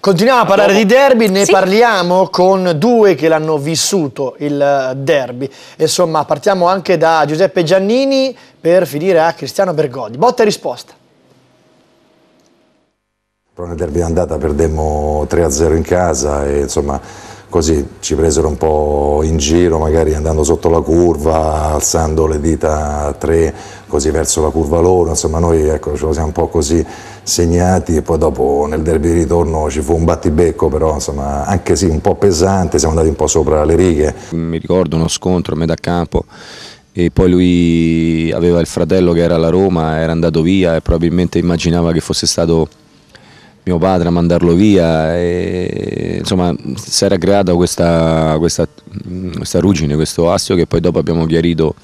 Continuiamo a parlare di derby, ne sì. parliamo con due che l'hanno vissuto il eh, derby. Insomma, partiamo anche da Giuseppe Giannini per finire a Cristiano Bergodi. Botta e risposta. Però nel derby andata perdemmo 3-0 in casa e insomma così ci presero un po' in giro, magari andando sotto la curva, alzando le dita a 3 così verso la curva loro, insomma noi ecco, ce lo siamo un po' così segnati e poi dopo nel derby di ritorno ci fu un battibecco però insomma anche sì un po' pesante, siamo andati un po' sopra le righe. Mi ricordo uno scontro a metà campo e poi lui aveva il fratello che era alla Roma, era andato via e probabilmente immaginava che fosse stato mio padre a mandarlo via e, insomma si era creata questa, questa, questa ruggine, questo astio che poi dopo abbiamo chiarito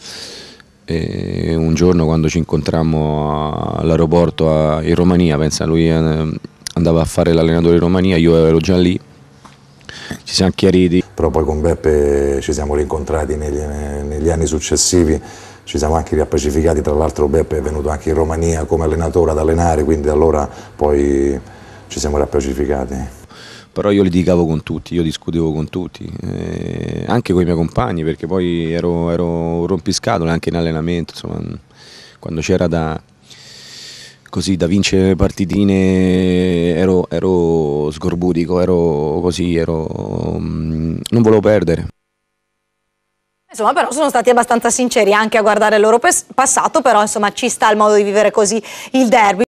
e un giorno quando ci incontrammo all'aeroporto in Romania, pensa, lui eh, andava a fare l'allenatore in Romania, io ero già lì, ci siamo chiariti. Però poi con Beppe ci siamo rincontrati negli, negli anni successivi, ci siamo anche riappacificati, tra l'altro Beppe è venuto anche in Romania come allenatore ad allenare, quindi da allora poi ci siamo riappacificati però io litigavo con tutti, io discutevo con tutti, eh, anche con i miei compagni perché poi ero, ero rompiscatole anche in allenamento, insomma, quando c'era da, così, da vincere partitine ero, ero sgorbutico, ero così, ero, mm, non volevo perdere. Insomma, però sono stati abbastanza sinceri anche a guardare il loro passato, però insomma ci sta il modo di vivere così il derby.